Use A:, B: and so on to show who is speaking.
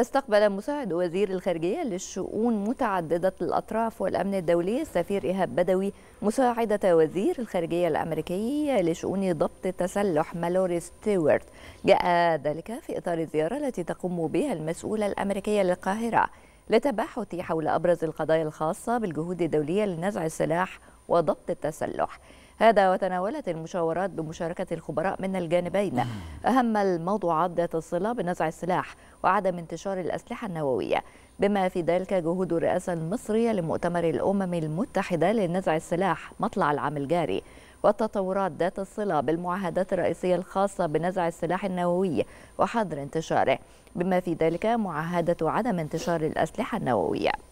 A: استقبل مساعد وزير الخارجية للشؤون متعددة الأطراف والأمن الدولي السفير إيهاب بدوي مساعدة وزير الخارجية الأمريكي لشؤون ضبط تسلح مالوري ستيوارت جاء ذلك في إطار الزيارة التي تقوم بها المسؤولة الأمريكية للقاهرة للتباحث حول أبرز القضايا الخاصة بالجهود الدولية لنزع السلاح وضبط التسلح هذا وتناولت المشاورات بمشاركة الخبراء من الجانبين أهم الموضوعات ذات الصلة بنزع السلاح وعدم انتشار الأسلحة النووية بما في ذلك جهود الرئاسة المصرية لمؤتمر الأمم المتحدة لنزع السلاح مطلع العام الجاري والتطورات ذات الصلة بالمعاهدات الرئيسية الخاصة بنزع السلاح النووي وحظر انتشاره بما في ذلك معاهدة عدم انتشار الأسلحة النووية